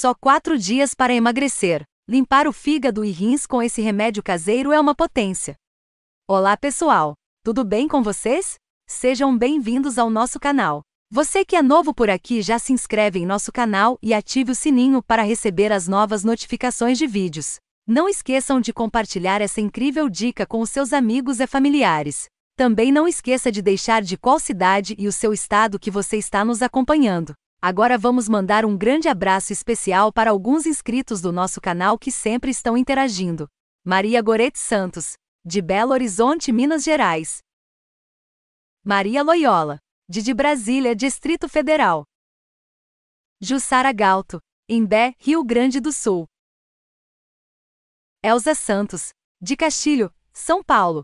Só quatro dias para emagrecer. Limpar o fígado e rins com esse remédio caseiro é uma potência. Olá, pessoal! Tudo bem com vocês? Sejam bem-vindos ao nosso canal. Você que é novo por aqui já se inscreve em nosso canal e ative o sininho para receber as novas notificações de vídeos. Não esqueçam de compartilhar essa incrível dica com os seus amigos e familiares. Também não esqueça de deixar de qual cidade e o seu estado que você está nos acompanhando. Agora vamos mandar um grande abraço especial para alguns inscritos do nosso canal que sempre estão interagindo. Maria Gorete Santos, de Belo Horizonte, Minas Gerais. Maria Loyola, de, de Brasília, Distrito Federal. Jussara Galto, Imbé, Rio Grande do Sul. Elza Santos, de Castilho, São Paulo.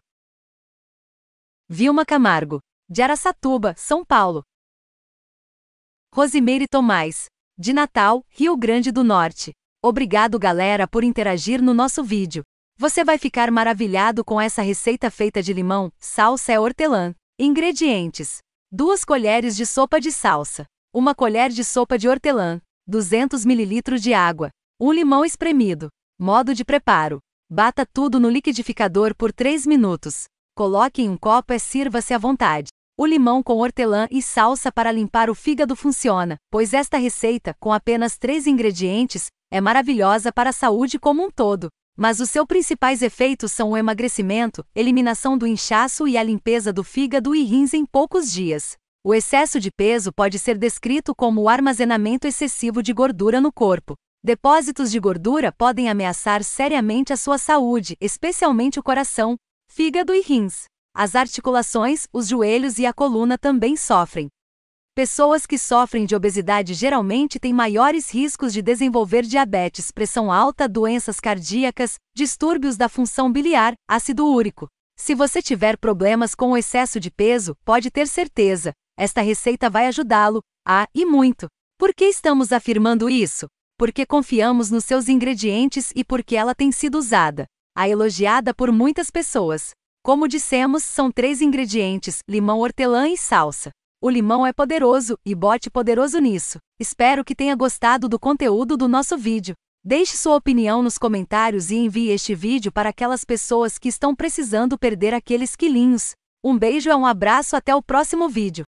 Vilma Camargo, de Araçatuba, São Paulo. Rosimeire Tomás, de Natal, Rio Grande do Norte. Obrigado galera por interagir no nosso vídeo. Você vai ficar maravilhado com essa receita feita de limão, salsa é hortelã. Ingredientes: 2 colheres de sopa de salsa, 1 colher de sopa de hortelã, 200 ml de água, 1 limão espremido. Modo de preparo: bata tudo no liquidificador por 3 minutos. Coloque em um copo e sirva-se à vontade. O limão com hortelã e salsa para limpar o fígado funciona, pois esta receita, com apenas três ingredientes, é maravilhosa para a saúde como um todo. Mas os seus principais efeitos são o emagrecimento, eliminação do inchaço e a limpeza do fígado e rins em poucos dias. O excesso de peso pode ser descrito como o armazenamento excessivo de gordura no corpo. Depósitos de gordura podem ameaçar seriamente a sua saúde, especialmente o coração, fígado e rins. As articulações, os joelhos e a coluna também sofrem. Pessoas que sofrem de obesidade geralmente têm maiores riscos de desenvolver diabetes, pressão alta, doenças cardíacas, distúrbios da função biliar, ácido úrico. Se você tiver problemas com o excesso de peso, pode ter certeza, esta receita vai ajudá-lo, ah, e muito. Por que estamos afirmando isso? Porque confiamos nos seus ingredientes e porque ela tem sido usada, a elogiada por muitas pessoas. Como dissemos, são três ingredientes: limão, hortelã e salsa. O limão é poderoso e bote poderoso nisso. Espero que tenha gostado do conteúdo do nosso vídeo. Deixe sua opinião nos comentários e envie este vídeo para aquelas pessoas que estão precisando perder aqueles quilinhos. Um beijo e um abraço até o próximo vídeo.